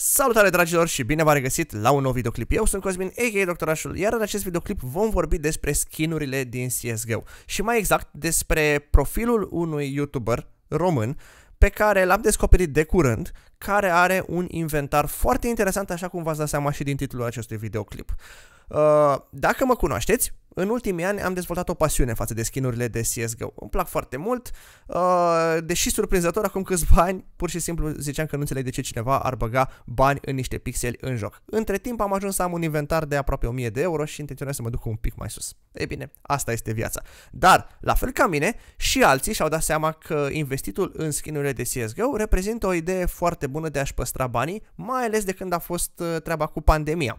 Salutare dragilor și bine v-am regăsit la un nou videoclip. Eu sunt Cosmin, a.k.a. Doctorașul, iar în acest videoclip vom vorbi despre skinurile din CSGO și mai exact despre profilul unui YouTuber român pe care l-am descoperit de curând, care are un inventar foarte interesant, așa cum v-ați dat seama și din titlul acestui videoclip. Uh, dacă mă cunoașteți, în ultimii ani am dezvoltat o pasiune față de skinurile de CSGO. Îmi plac foarte mult, uh, deși surprinzător acum câțiva ani, pur și simplu ziceam că nu înțeleg de ce cineva ar băga bani în niște pixeli în joc. Între timp am ajuns să am un inventar de aproape 1000 de euro și intenționez să mă duc un pic mai sus. Ei bine, asta este viața. Dar, la fel ca mine, și alții și-au dat seama că investitul în skinurile de CSGO reprezintă o idee foarte bună de a-și păstra banii, mai ales de când a fost uh, treaba cu pandemia.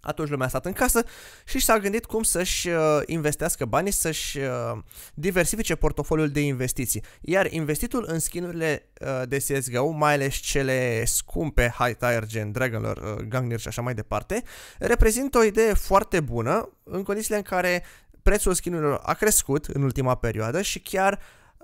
Atunci lumea a stat în casă și s-a gândit cum să-și uh, investească banii, să-și uh, diversifice portofoliul de investiții. Iar investitul în skinurile uh, de CSGO, mai ales cele scumpe, high tier gen Dragonlor, Gangnir și așa mai departe, reprezintă o idee foarte bună în condițiile în care prețul skinurilor a crescut în ultima perioadă și chiar uh,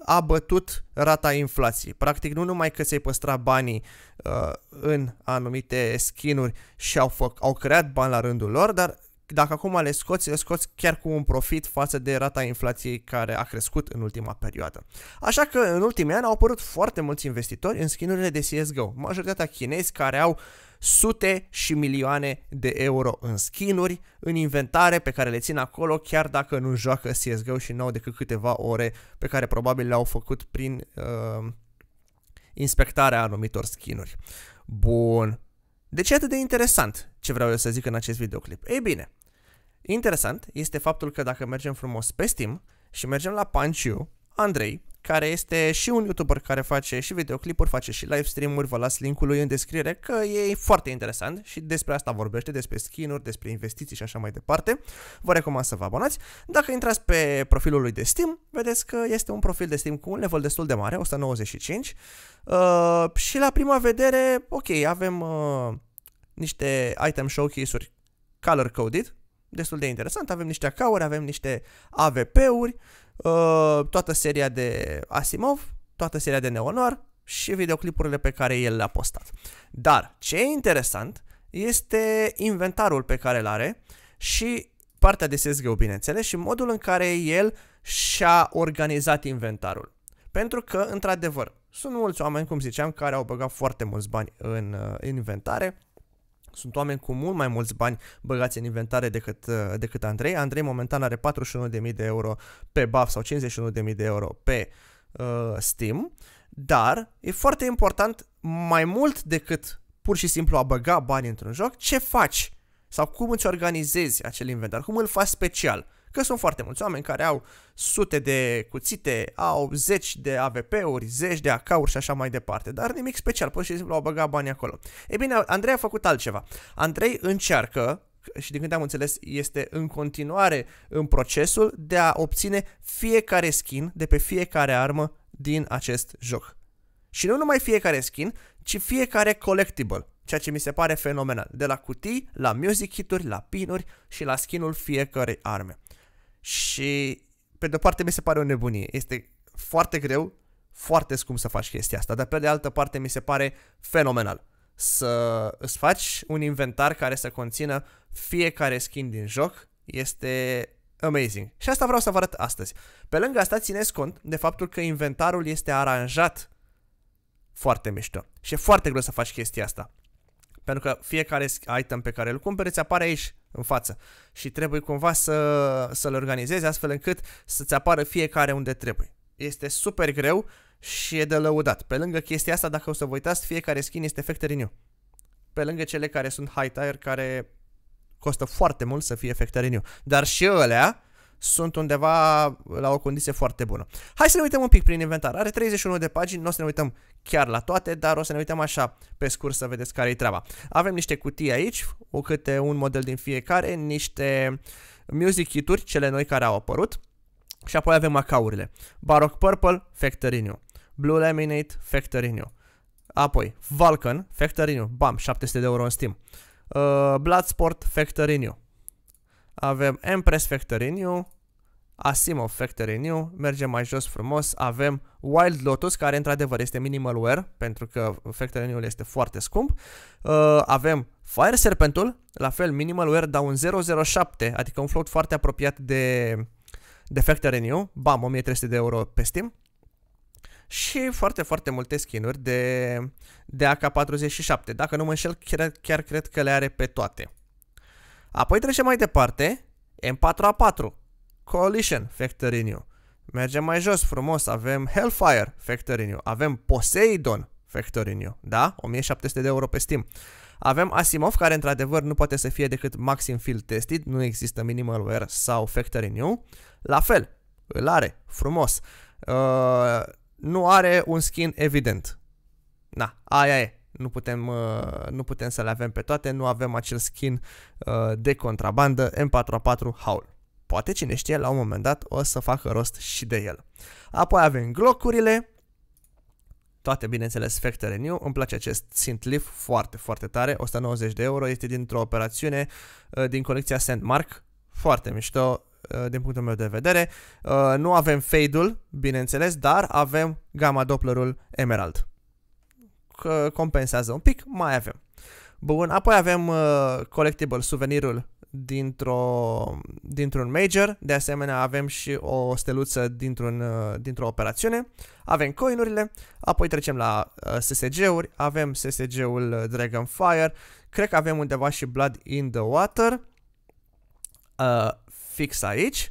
a bătut rata inflației. Practic nu numai că se păstra banii uh, în anumite schinuri și au, fă, au creat bani la rândul lor, dar dacă acum le scoți, le scoți chiar cu un profit față de rata inflației care a crescut în ultima perioadă. Așa că în ultimii ani au apărut foarte mulți investitori în schinurile de CSGO, majoritatea chinezi care au uh, sute și milioane de euro în skinuri, în inventare pe care le țin acolo, chiar dacă nu joacă CSGO și nu au decât câteva ore pe care probabil le-au făcut prin uh, inspectarea anumitor skinuri. Bun. De ce atât de interesant ce vreau eu să zic în acest videoclip? Ei bine, interesant este faptul că dacă mergem frumos pe Steam și mergem la Punch You, Andrei, care este și un youtuber care face și videoclipuri, face și live stream-uri, vă las linkul lui în descriere că e foarte interesant și despre asta vorbește, despre skin-uri, despre investiții și așa mai departe. Vă recomand să vă abonați. Dacă intrați pe profilul lui de Steam, vedeți că este un profil de Steam cu un level destul de mare, 195. Uh, și la prima vedere, ok, avem uh, niște item showcase-uri color coded, destul de interesant. Avem niște AK-uri, avem niște AVP-uri, uh, toată seria de Asimov, toată seria de Neonor și videoclipurile pe care el le-a postat. Dar ce e interesant este inventarul pe care îl are și partea de SSG, bineînțeles, și modul în care el și-a organizat inventarul. Pentru că, într-adevăr, sunt mulți oameni, cum ziceam, care au băgat foarte mulți bani în uh, inventare sunt oameni cu mult mai mulți bani băgați în inventare decât, uh, decât Andrei. Andrei momentan are 41.000 de euro pe BAF sau 51.000 de euro pe uh, Steam, dar e foarte important mai mult decât pur și simplu a băga bani într-un joc, ce faci? Sau cum îți organizezi acel inventar? Cum îl faci special? Că sunt foarte mulți oameni care au sute de cuțite, au zeci de AVP-uri, zeci de AK-uri și așa mai departe, dar nimic special, pur și simplu au băgat banii acolo. Ei bine, Andrei a făcut altceva. Andrei încearcă, și din câte am înțeles este în continuare în procesul de a obține fiecare skin de pe fiecare armă din acest joc. Și nu numai fiecare skin, ci fiecare collectible, ceea ce mi se pare fenomenal, de la cutii, la music hituri, la pinuri și la skinul fiecărei arme. Și pe de-o parte mi se pare o nebunie. Este foarte greu, foarte scump să faci chestia asta, dar pe de altă parte mi se pare fenomenal să îți faci un inventar care să conțină fiecare skin din joc este amazing. Și asta vreau să vă arăt astăzi. Pe lângă asta țineți cont de faptul că inventarul este aranjat foarte mișto. Și e foarte greu să faci chestia asta. Pentru că fiecare item pe care îl cumperi îți apare aici în față și trebuie cumva să, să le organizezi astfel încât să-ți apară fiecare unde trebuie. Este super greu și e de lăudat. Pe lângă chestia asta, dacă o să vă uitați, fiecare skin este factory new. Pe lângă cele care sunt high tier, care costă foarte mult să fie factory new. Dar și ălea sunt undeva la o condiție foarte bună. Hai să ne uităm un pic prin inventar. Are 31 de pagini, nu o să ne uităm chiar la toate, dar o să ne uităm așa pe scurs să vedeți care e treaba. Avem niște cutii aici, o câte un model din fiecare, niște music kituri cele noi care au apărut, și apoi avem acaurile. Baroque Purple, Factory New. Blue Laminate, Factory New. Apoi, Vulcan, Factory New, bam, 700 de euro în Steam. Uh, Bloodsport, Factory New avem Empress Factory New, Asimov Factory New, mergem mai jos frumos, avem Wild Lotus, care într-adevăr este wear, pentru că Factory New este foarte scump. Uh, avem Fire Serpentul, la fel wear, dar un 007, adică un float foarte apropiat de, de Factory New, bam, 1300 de euro pe Steam. Și foarte, foarte multe skinuri de, de AK-47. Dacă nu mă înșel, chiar, chiar cred că le are pe toate. Apoi trecem mai departe, M4A4, Coalition, New. Mergem mai jos, frumos, avem Hellfire, New. avem Poseidon, New, da? 1700 de euro pe Steam. Avem Asimov, care într-adevăr nu poate să fie decât Maxim Field Tested, nu există Minimalware sau Factory New. La fel, îl are, frumos. Uh, nu are un skin evident. Na, aia e nu putem, uh, nu putem să le avem pe toate, nu avem acel skin uh, de contrabandă M4A4 haul. Poate cine știe, la un moment dat o să facă rost și de el. Apoi avem glocurile, toate bineînțeles Factor New, îmi place acest Sintleaf foarte, foarte tare, 190 de euro, este dintr-o operațiune uh, din colecția Sandmark, foarte mișto, din punctul meu de vedere. Nu avem Fade-ul, bineînțeles, dar avem Gamma Dopplerul Emerald compensează un pic, mai avem. Bun, apoi avem uh, collectible, suvenirul dintr-o, dintr-un major, de asemenea avem și o steluță dintr-un, uh, dintr-o operațiune, avem coinurile, apoi trecem la uh, SSG-uri, avem SSG-ul Dragonfire, cred că avem undeva și Blood in the Water, uh, fix aici,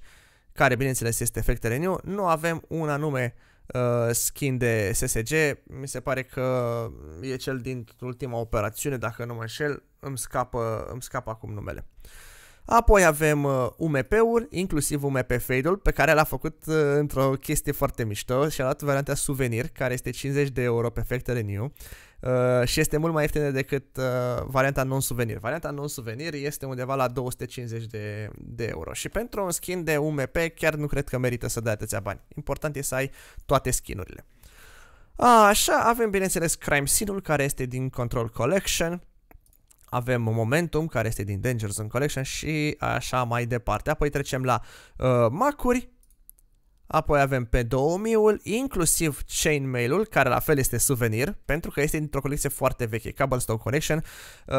care bineînțeles este efecte renew, nu avem un anume uh, uh, skin de SSG. Mi se pare că e cel din ultima operațiune, dacă nu mă înșel, îmi scapă, îmi scapă acum numele. Uh, Apoi avem UMP-uri, uh, inclusiv UMP Fadle, pe care l-a făcut uh, într-o chestie foarte mișto și a luat varianta Souvenir, care este 50 de euro pe Factory New uh, și este mult mai ieftină decât varianta non-souvenir. Varianta non-souvenir este undeva la 250 de, de euro și pentru un skin de UMP chiar nu cred că merită să dai atâția bani. Important e să ai toate skinurile. A, așa, avem bineînțeles Crime Scene-ul care este din Control Collection, avem Momentum, care este din Danger Zone Collection și așa mai departe. Apoi trecem la uh, macuri, Apoi avem pe 2000-ul, inclusiv Chainmail-ul, care la fel este suvenir, pentru că este dintr-o colecție foarte veche, Cobblestone Collection. Uh,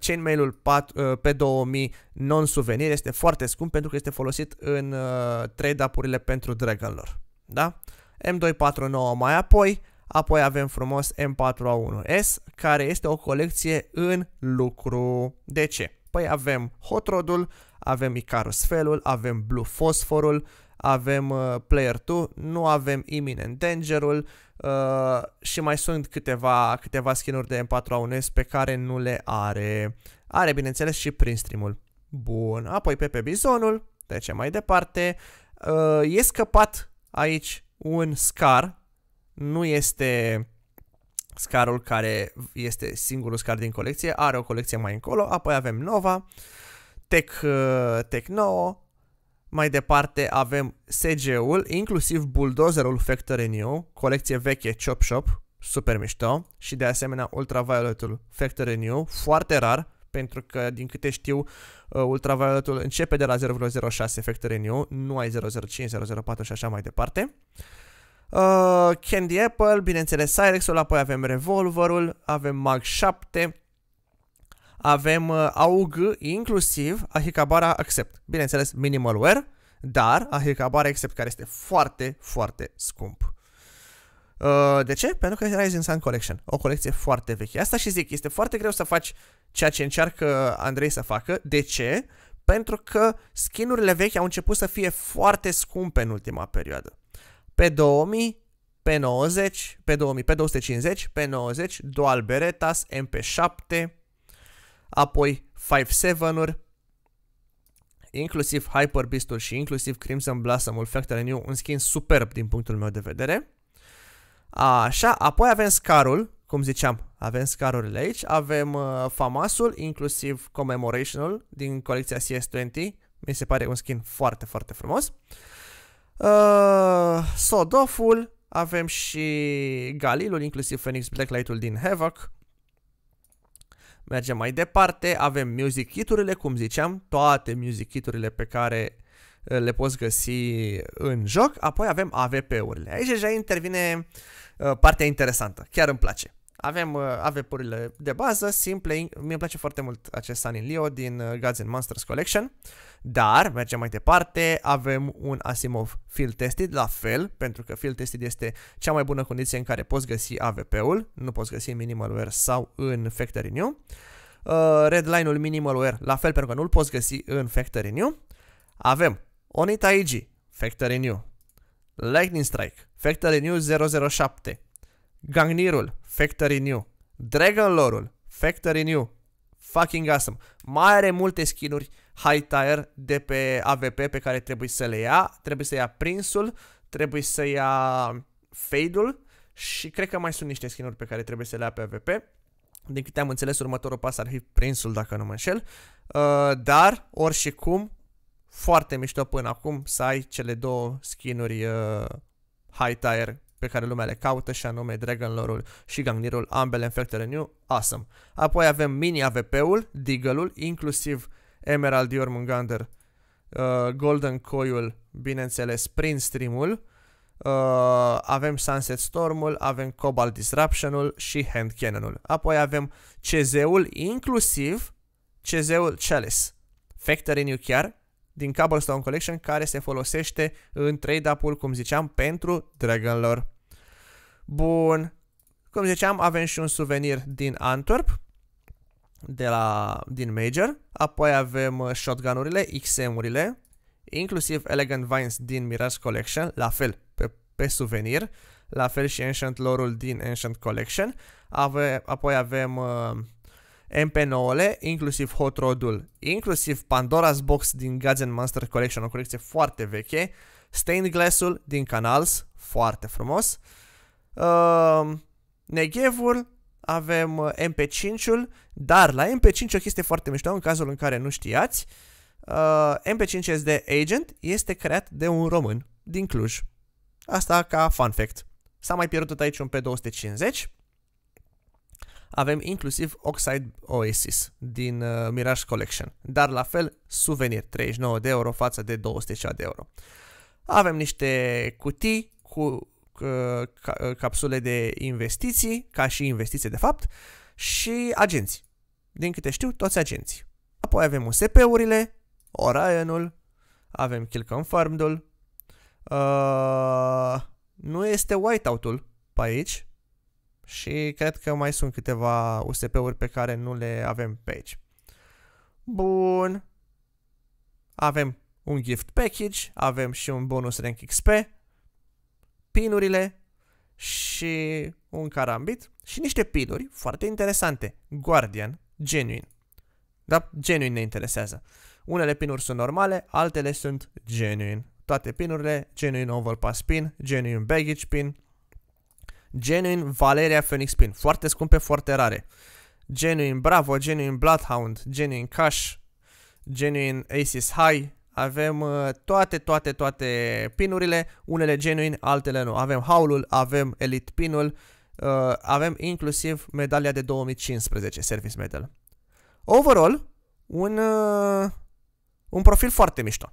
Chainmail-ul uh, pe 2000 non-suvenir este foarte scump pentru că este folosit în uh, trade-up-urile pentru Dragonlor. Da? M249 mai apoi, Apoi avem frumos M4A1S, care este o colecție în lucru. De ce? Păi avem Hotrodul, avem Icarus Felul, avem Blue Fosforul, avem uh, Player 2, nu avem Imminent Danger-ul uh, și mai sunt câteva, câteva skin-uri de M4A1S pe care nu le are. Are, bineînțeles, și prin stream-ul. Bun, apoi Pepe Bizonul, trecem mai departe. Uh, e scăpat aici un Scar, nu este scarul care este singurul scar din colecție, are o colecție mai încolo, apoi avem Nova, Tech, uh, Tech 9, mai departe avem SG-ul, inclusiv Bulldozerul Factory New, colecție veche Chop Shop, super mișto, și de asemenea Ultravioletul Factory New, foarte rar, pentru că, din câte știu, uh, ultravioletul începe de la 0.06 Factory New, nu ai 0.05, 0.04 și așa mai departe. Uh, Uh, Candy Apple, bineînțeles Cyrex-ul, apoi avem Revolverul, avem Mag 7, avem uh, AUG, inclusiv Ahikabara Accept. Bineînțeles, minimal Wear, dar Ahikabara Accept, care este foarte, foarte scump. Uh, de ce? Pentru că este Rising Sun Collection, o colecție foarte veche. Asta și zic, este foarte greu să faci ceea ce încearcă Andrei să facă. De ce? Pentru că skinurile vechi au început să fie foarte scumpe în ultima perioadă pe 2000, pe 90, pe 2000, pe 250, pe 90, dual beretas, MP7, apoi 57 uri inclusiv Hyper beast și inclusiv Crimson Blossom-ul Factor New, un skin superb din punctul meu de vedere. Așa, apoi avem Scarul, cum ziceam, avem scarurile aici, avem uh, Famasul, inclusiv Commemorational din colecția CS20, mi se pare un skin foarte, foarte frumos. Uh, Uh, Sodoful, avem și Galilul, inclusiv Phoenix Blacklight-ul din Havoc. Mergem mai departe, avem music kiturile, cum ziceam, toate music kiturile pe care uh, le poți găsi în joc. Apoi avem AVP-urile. Aici deja intervine uh, partea interesantă, chiar îmi place. Avem uh, AVP-urile de bază, simple, mi e place foarte mult acest Sunny Leo din uh, Gods and Monsters Collection, dar mergem mai departe, avem un Asimov Field Tested, la fel, pentru că Field Tested este cea mai bună condiție în care poți găsi AVP-ul, nu poți găsi în Minimalware sau în Factory New. Uh, Redline-ul Minimalware, la fel, pentru că nu-l poți găsi în Factory New. Avem IG, Factory New, Lightning Strike, Factory New 007, Gangnirul, Factory New, Dragon Lorul, Factory New, fucking awesome. Mai are multe skinuri high tier de pe AVP pe care trebuie să le ia, trebuie să ia prinsul, trebuie să ia fade-ul și cred că mai sunt niște skinuri pe care trebuie să le ia pe AVP. Din câte am înțeles, următorul pas ar fi prinsul, dacă nu mă înșel. Uh, dar, oricum, foarte mișto până acum să ai cele două skinuri uh, high tier pe care lumea le caută și anume Dragonlore-ul și Gangnirul, ambele în Factory New, awesome. Apoi avem mini AVP-ul, Deagle-ul, inclusiv Emerald Jormungandr, uh, Golden Coil, bineînțeles, prin stream-ul, uh, avem Sunset Storm-ul, avem Cobalt Disruption-ul și Hand Cannon-ul. Apoi avem CZ-ul, inclusiv CZ-ul Chalice. Factory New chiar, din Cobblestone Collection care se folosește în trade-up-ul, cum ziceam, pentru Dragonlor. Bun, cum ziceam, avem și un suvenir din Antwerp, de la, din Major, apoi avem uh, shotgunurile, XM-urile, inclusiv Elegant Vines din Mirage Collection, la fel pe, pe suvenir, la fel și Ancient Lore-ul din Ancient Collection, Ave, apoi avem uh, MP9-le, inclusiv Hot Rod-ul, inclusiv Pandora's Box din Gods and Monster Collection, o colecție foarte veche, Stained Glass-ul din Canals, foarte frumos, uh, ehm, Negev-ul, avem eh, MP5-ul, dar la MP5 o chestie foarte mișto, în cazul în care nu știați, uh, MP5 SD Agent este creat de un român din Cluj. Asta ca fun fact. S-a mai pierdut aici un P250, avem inclusiv Oxide Oasis din uh, Mirage Collection, dar la fel suvenir 39 de euro față de 200 de euro. Avem niște cutii cu uh, uh capsule de investiții, ca și investiții de fapt, și agenți. Din câte știu, toți agenții. Apoi avem USP-urile, Orionul, avem Kill Confirmed-ul, uh, nu este Whiteout-ul pe aici, și cred că mai sunt câteva USP-uri pe care nu le avem pe aici. Bun. Avem un gift package, avem și un bonus rank XP, pinurile și un carambit și niște piluri foarte interesante. Guardian, genuine. Da, genuine ne interesează. Unele pinuri sunt normale, altele sunt genuine. Toate pinurile, genuine overpass pin, genuine baggage pin, Genuine Valeria Phoenix Pin. Foarte scumpe, foarte rare. Genuine Bravo, Genuine Bloodhound, Genuine Cash, Genuine Aces High. Avem uh, toate, toate, toate pinurile, unele genuine, altele nu. Avem haulul, avem elite pinul, uh, avem inclusiv medalia de 2015, service medal. Overall, un, uh, un profil foarte mișto.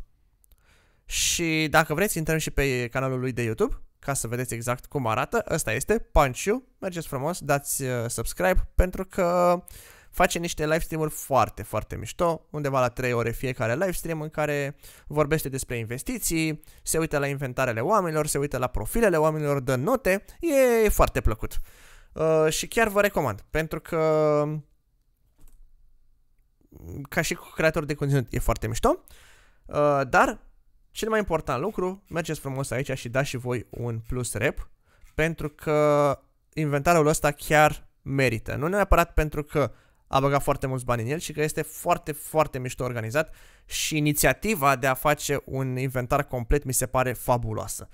Și dacă vreți, intrăm și pe canalul lui de YouTube ca să vedeți exact cum arată. Ăsta este Panciu. Mergeți frumos, dați uh, subscribe pentru că face niște livestream-uri foarte, foarte mișto, undeva la 3 ore fiecare livestream în care vorbește despre investiții, se uită la inventarele oamenilor, se uită la profilele oamenilor, dă note, e foarte plăcut. Uh, și chiar vă recomand, pentru că mm, ca și creator de conținut e foarte mișto, uh, dar cel mai important lucru, mergeți frumos aici și dați și voi un plus rep, pentru că inventarul ăsta chiar merită. Nu neapărat pentru că a băgat foarte mulți bani în el, ci că este foarte, foarte mișto organizat și inițiativa de a face un inventar complet mi se pare fabuloasă.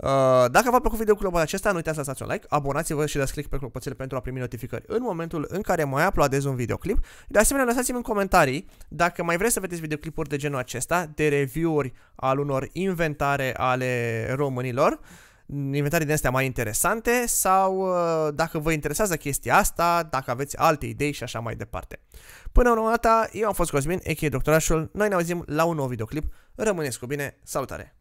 Uh, dacă v-a plăcut videoclipul videoclubul acesta, nu uitați să lăsați un like, abonați-vă și dați click pe clopoțel pentru a primi notificări în momentul în care mai aplaudez un videoclip. De asemenea, lăsați-mi în comentarii dacă mai vreți să vedeți videoclipuri de genul acesta, de review-uri al unor inventare ale românilor, inventarii din astea mai interesante sau uh, dacă vă interesează chestia asta, dacă aveți alte idei și așa mai departe. Până una data, eu am fost Cosmin, a.k.a. Doctorașul, noi ne auzim la un nou videoclip, rămâneți cu bine, salutare!